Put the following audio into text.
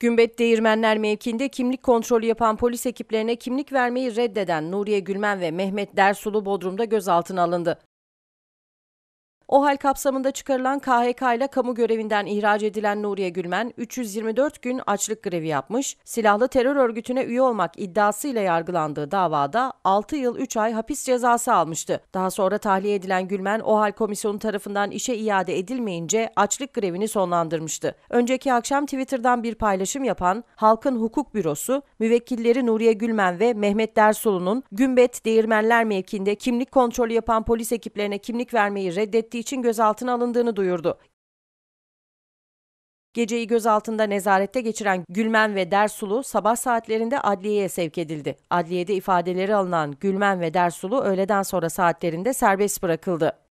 Gümbet Değirmenler mevkiinde kimlik kontrolü yapan polis ekiplerine kimlik vermeyi reddeden Nuriye Gülmen ve Mehmet Dersulu Bodrum'da gözaltına alındı. OHAL kapsamında çıkarılan KHK ile kamu görevinden ihraç edilen Nuriye Gülmen 324 gün açlık grevi yapmış, silahlı terör örgütüne üye olmak iddiasıyla yargılandığı davada 6 yıl 3 ay hapis cezası almıştı. Daha sonra tahliye edilen Gülmen OHAL komisyonu tarafından işe iade edilmeyince açlık grevini sonlandırmıştı. Önceki akşam Twitter'dan bir paylaşım yapan Halkın Hukuk Bürosu, müvekkilleri Nuriye Gülmen ve Mehmet Dersulu'nun Gümbet Değirmenler mevkiinde kimlik kontrolü yapan polis ekiplerine kimlik vermeyi reddettiği için gözaltına alındığını duyurdu. Geceyi gözaltında nezarette geçiren Gülmen ve Dersulu sabah saatlerinde adliyeye sevk edildi. Adliyede ifadeleri alınan Gülmen ve Dersulu öğleden sonra saatlerinde serbest bırakıldı.